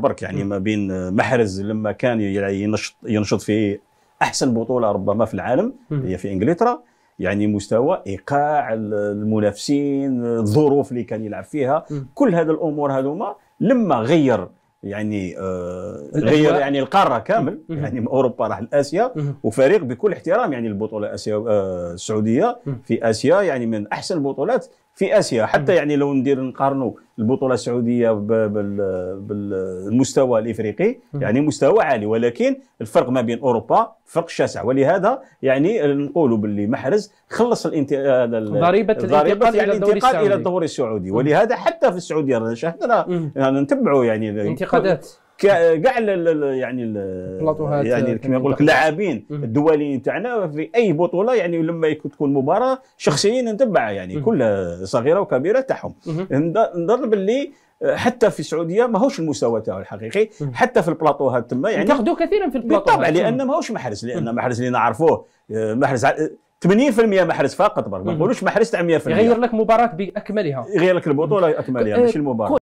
برك يعني ما بين محرز لما كان يعني ينشط ينشط في احسن بطوله ربما في العالم هي في انجلترا يعني مستوى ايقاع المنافسين الظروف اللي كان يلعب فيها كل هذا الامور هذوما لما غير يعني آه غير يعني القاره كامل يعني من اوروبا راح لاسيا وفريق بكل احترام يعني البطوله آه السعوديه في اسيا يعني من احسن البطولات في اسيا حتى يعني لو ندير نقارنوا البطوله السعوديه بالمستوى الافريقي يعني مستوى عالي ولكن الفرق ما بين اوروبا فرق شاسع ولهذا يعني نقولوا باللي محرز خلص الانت... ضريبه الانتقال الى الانتقال الى الدوري السعودي ولهذا حتى في السعوديه شاهدنا يعني نتبعوا يعني انتقادات كاع يعني يعني كما يقول لك اللاعبين الدوليين تاعنا في اي بطوله يعني لما تكون مباراه شخصيا نتبعها يعني كل صغيره وكبيره تاعهم نظر باللي حتى في السعوديه ماهوش المستوى تاعو الحقيقي حتى في البلاطوهات تما يعني تاخذوا كثيرا في البلاطوهات بالطبع لان ماهوش محرز لان محرز اللي نعرفوه آه، محرز 80% محرز فقط ما نقولوش محرز تاع 100% يغير لك مباراه باكملها يغير لك البطوله باكملها ماشي المباراه